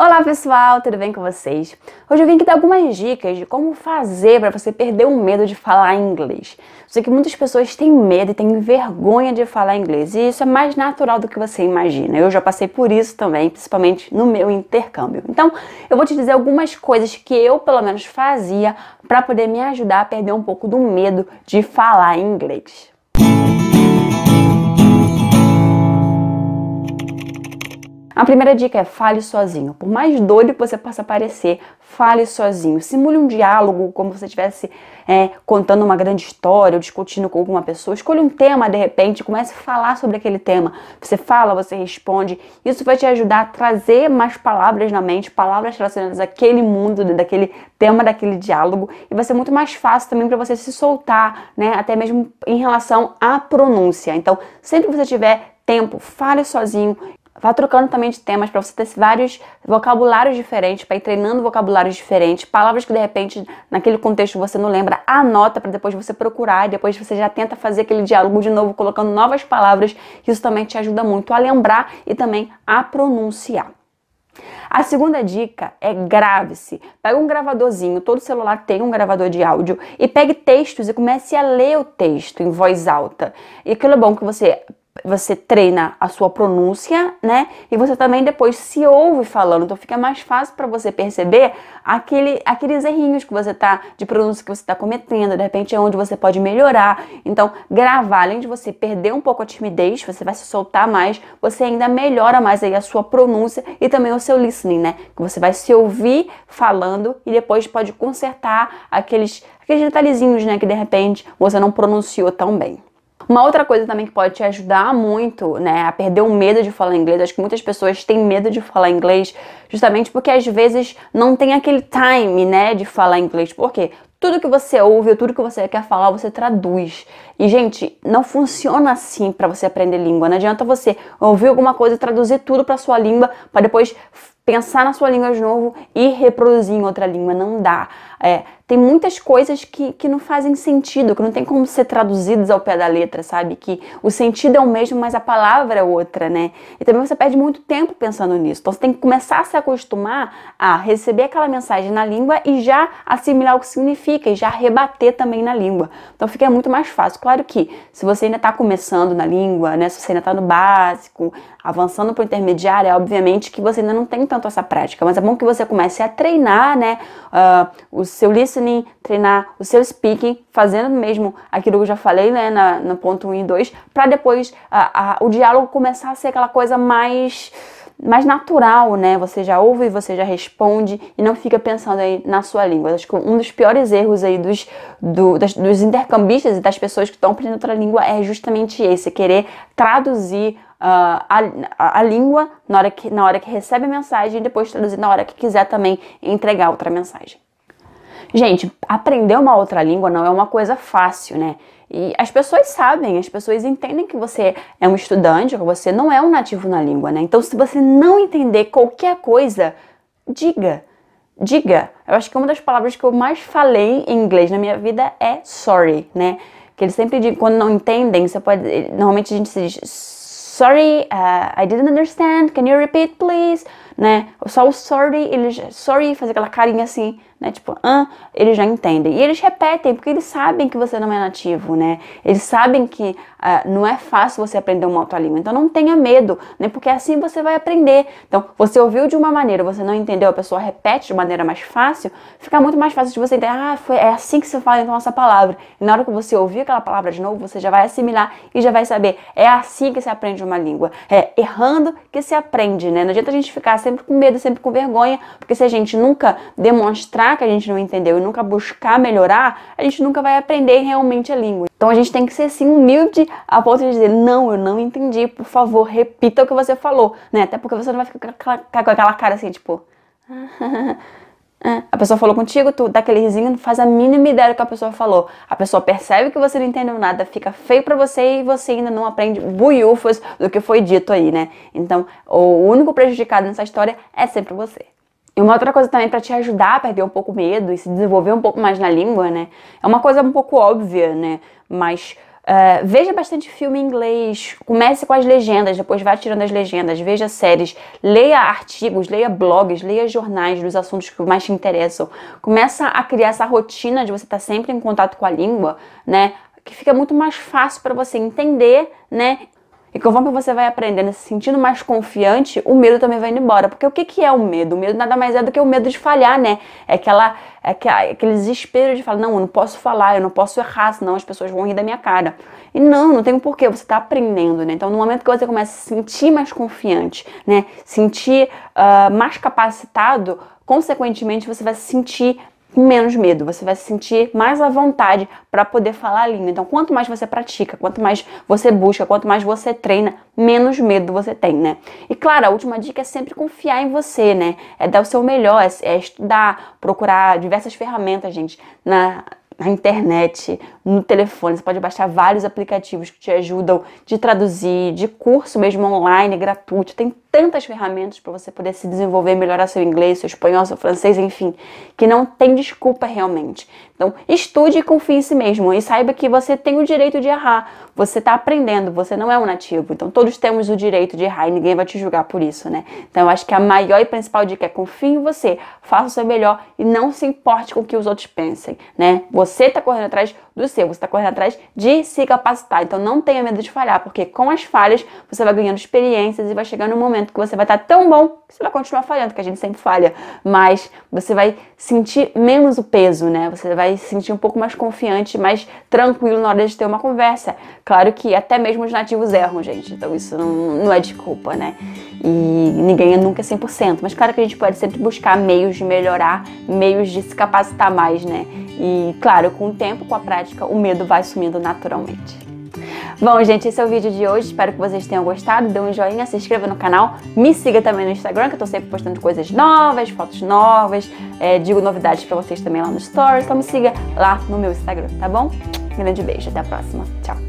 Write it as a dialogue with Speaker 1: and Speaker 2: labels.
Speaker 1: Olá pessoal, tudo bem com vocês? Hoje eu vim aqui dar algumas dicas de como fazer para você perder o medo de falar inglês. Sei que muitas pessoas têm medo e têm vergonha de falar inglês, e isso é mais natural do que você imagina. Eu já passei por isso também, principalmente no meu intercâmbio. Então, eu vou te dizer algumas coisas que eu, pelo menos, fazia para poder me ajudar a perder um pouco do medo de falar inglês. A primeira dica é fale sozinho. Por mais doido que você possa parecer, fale sozinho. Simule um diálogo como se você estivesse é, contando uma grande história ou discutindo com alguma pessoa. Escolha um tema de repente, comece a falar sobre aquele tema. Você fala, você responde. Isso vai te ajudar a trazer mais palavras na mente, palavras relacionadas àquele mundo, daquele tema, daquele diálogo. E vai ser muito mais fácil também para você se soltar, né? Até mesmo em relação à pronúncia. Então, sempre que você tiver tempo, fale sozinho Vá trocando também de temas para você ter vários vocabulários diferentes, para ir treinando vocabulários diferentes, palavras que de repente naquele contexto você não lembra, anota para depois você procurar e depois você já tenta fazer aquele diálogo de novo, colocando novas palavras. Isso também te ajuda muito a lembrar e também a pronunciar. A segunda dica é grave-se. Pega um gravadorzinho, todo celular tem um gravador de áudio, e pegue textos e comece a ler o texto em voz alta. E aquilo é bom que você você treina a sua pronúncia, né? E você também depois se ouve falando, então fica mais fácil para você perceber aquele, aqueles errinhos que você tá de pronúncia que você está cometendo, de repente é onde você pode melhorar. Então, gravar, além de você perder um pouco a timidez, você vai se soltar mais, você ainda melhora mais aí a sua pronúncia e também o seu listening, né? Que você vai se ouvir falando e depois pode consertar aqueles aqueles detalhezinhos, né, que de repente você não pronunciou tão bem. Uma outra coisa também que pode te ajudar muito, né, a perder o medo de falar inglês. Acho que muitas pessoas têm medo de falar inglês justamente porque às vezes não tem aquele time, né, de falar inglês. Por quê? Tudo que você ouve, tudo que você quer falar, você traduz. E, gente, não funciona assim para você aprender língua. Não adianta você ouvir alguma coisa e traduzir tudo para sua língua para depois pensar na sua língua de novo e reproduzir em outra língua. Não dá. É, tem muitas coisas que, que não fazem sentido, que não tem como ser traduzidas ao pé da letra, sabe? Que o sentido é o mesmo, mas a palavra é outra, né? E também você perde muito tempo pensando nisso. Então você tem que começar a se acostumar a receber aquela mensagem na língua e já assimilar o que significa e já rebater também na língua. Então fica muito mais fácil. Claro que se você ainda está começando na língua, né? Se você ainda está no básico, avançando para o intermediário, é obviamente que você ainda não tem tanto essa prática. Mas é bom que você comece a treinar, né? Uh, o seu listening listening, treinar o seu speaking, fazendo mesmo aquilo que eu já falei, né, na, no ponto 1 e 2, para depois a, a, o diálogo começar a ser aquela coisa mais mais natural, né? Você já ouve e você já responde e não fica pensando aí na sua língua. Acho que um dos piores erros aí dos, do, das, dos intercambistas e das pessoas que estão aprendendo outra língua é justamente esse, querer traduzir uh, a, a, a, língua na hora, que, na hora que recebe a mensagem e depois traduzir na hora que quiser também entregar outra mensagem. Gente, aprender uma outra língua não é uma coisa fácil, né? E as pessoas sabem, as pessoas entendem que você é um estudante, que você não é um nativo na língua, né? Então, se você não entender qualquer coisa, diga. Diga. Eu acho que uma das palavras que eu mais falei em inglês na minha vida é sorry, né? Que eles sempre dizem, quando não entendem, você pode. Normalmente a gente se diz sorry, uh, I didn't understand, can you repeat please? né? Só o sorry, eles sorry fazer aquela carinha assim, né? Tipo, ah, eles já entendem. E eles repetem porque eles sabem que você não é nativo, né? Eles sabem que ah, não é fácil você aprender uma outra língua. Então não tenha medo, né? Porque assim você vai aprender. Então, você ouviu de uma maneira, você não entendeu, a pessoa repete de maneira mais fácil, fica muito mais fácil de você entender, ah, foi, é assim que se fala então essa palavra. E na hora que você ouvir aquela palavra de novo, você já vai assimilar e já vai saber, é assim que se aprende uma língua. É errando que se aprende, né? Não adianta a gente ficar sempre com medo, sempre com vergonha, porque se a gente nunca demonstrar que a gente não entendeu e nunca buscar melhorar, a gente nunca vai aprender realmente a língua. Então a gente tem que ser assim humilde a ponto de dizer: "Não, eu não entendi, por favor, repita o que você falou", né? Até porque você não vai ficar com aquela cara assim, tipo ah, é. A pessoa falou contigo, tu dá aquele risinho, não faz a mínima ideia do que a pessoa falou. A pessoa percebe que você não entendeu nada, fica feio para você e você ainda não aprende buiufas do que foi dito aí, né? Então, o único prejudicado nessa história é sempre você. E uma outra coisa também para te ajudar a perder um pouco o medo e se desenvolver um pouco mais na língua, né? É uma coisa um pouco óbvia, né? Mas Uh, veja bastante filme em inglês, comece com as legendas, depois vá tirando as legendas, veja séries, leia artigos, leia blogs, leia jornais dos assuntos que mais te interessam. Começa a criar essa rotina de você estar sempre em contato com a língua, né? Que fica muito mais fácil para você entender, né? E conforme você vai aprendendo, se sentindo mais confiante, o medo também vai indo embora. Porque o que, que é o medo? O medo nada mais é do que o medo de falhar, né? É, aquela, é aquele desespero de falar, não, eu não posso falar, eu não posso errar, senão as pessoas vão rir da minha cara. E não, não tem um porquê, você está aprendendo, né? Então, no momento que você começa a se sentir mais confiante, né? Sentir uh, mais capacitado, consequentemente você vai se sentir menos medo, você vai se sentir mais à vontade para poder falar a língua. Então, quanto mais você pratica, quanto mais você busca, quanto mais você treina, menos medo você tem, né? E claro, a última dica é sempre confiar em você, né? É dar o seu melhor, é, é estudar, procurar diversas ferramentas, gente, na, na internet, no telefone. Você pode baixar vários aplicativos que te ajudam de traduzir, de curso mesmo online, gratuito. Tem tantas ferramentas para você poder se desenvolver, melhorar seu inglês, seu espanhol, seu francês, enfim, que não tem desculpa realmente. Então, estude e confie em si mesmo e saiba que você tem o direito de errar. Você está aprendendo, você não é um nativo. Então, todos temos o direito de errar e ninguém vai te julgar por isso, né? Então, eu acho que a maior e principal dica é confie em você, faça o seu melhor e não se importe com o que os outros pensem, né? Você está correndo atrás do seu seu, você está correndo atrás de se capacitar. Então não tenha medo de falhar, porque com as falhas você vai ganhando experiências e vai chegar no momento que você vai estar tá tão bom que você vai continuar falhando, que a gente sempre falha, mas você vai sentir menos o peso, né? Você vai se sentir um pouco mais confiante, mais tranquilo na hora de ter uma conversa. Claro que até mesmo os nativos erram, gente, então isso não, não é desculpa, né? E ninguém é nunca é 100%, mas claro que a gente pode sempre buscar meios de melhorar, meios de se capacitar mais, né? E claro, com o tempo, com a prática, o medo vai sumindo naturalmente. Bom, gente, esse é o vídeo de hoje. Espero que vocês tenham gostado. Dê um joinha, se inscreva no canal. Me siga também no Instagram, que eu tô sempre postando coisas novas, fotos novas. É, digo novidades pra vocês também lá no Stories. Então me siga lá no meu Instagram, tá bom? Um grande beijo, até a próxima. Tchau.